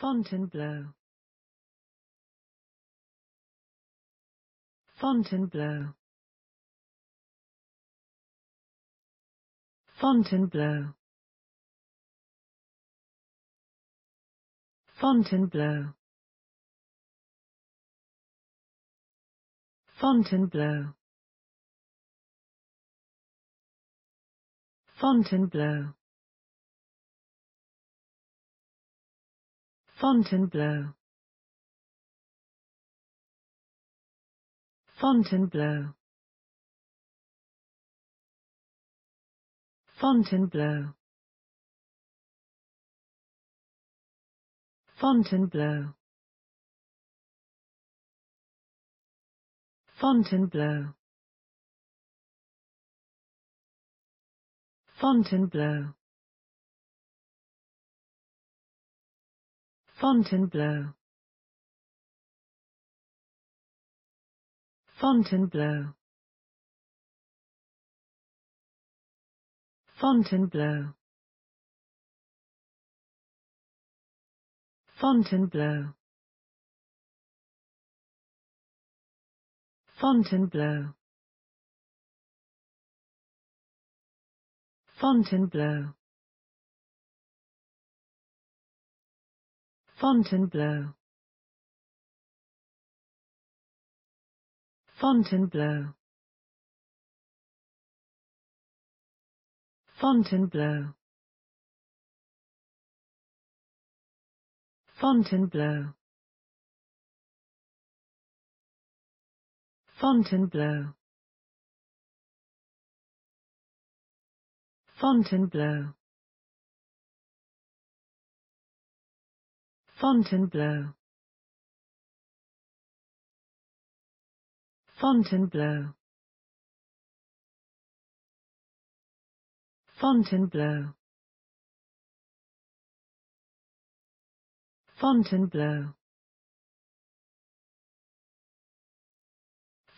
Fontainebleau Fontainebleau Fontainebleau Fontainebleau Fontainebleau Fontainebleau Fontainebleau Fontainebleau Fontainebleau Fontainebleau Fontainebleau Fontainebleau Fontainebleau Fontainebleau Fontainebleau Fontainebleau Fontainebleau Fontainebleau Fontainebleau Fontainebleau Fontainebleau Fontainebleau Fontainebleau Fontainebleau Fontainebleau Fontainebleau Fontainebleau Fontainebleau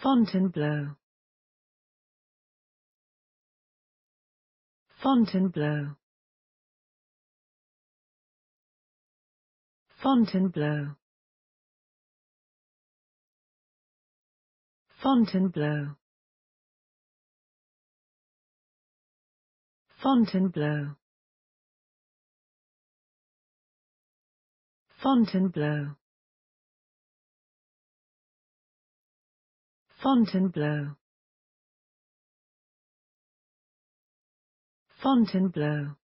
Fontainebleau Fontainebleau Fontainebleau Fontainebleau Fontainebleau Fontainebleau Fontainebleau Fontainebleau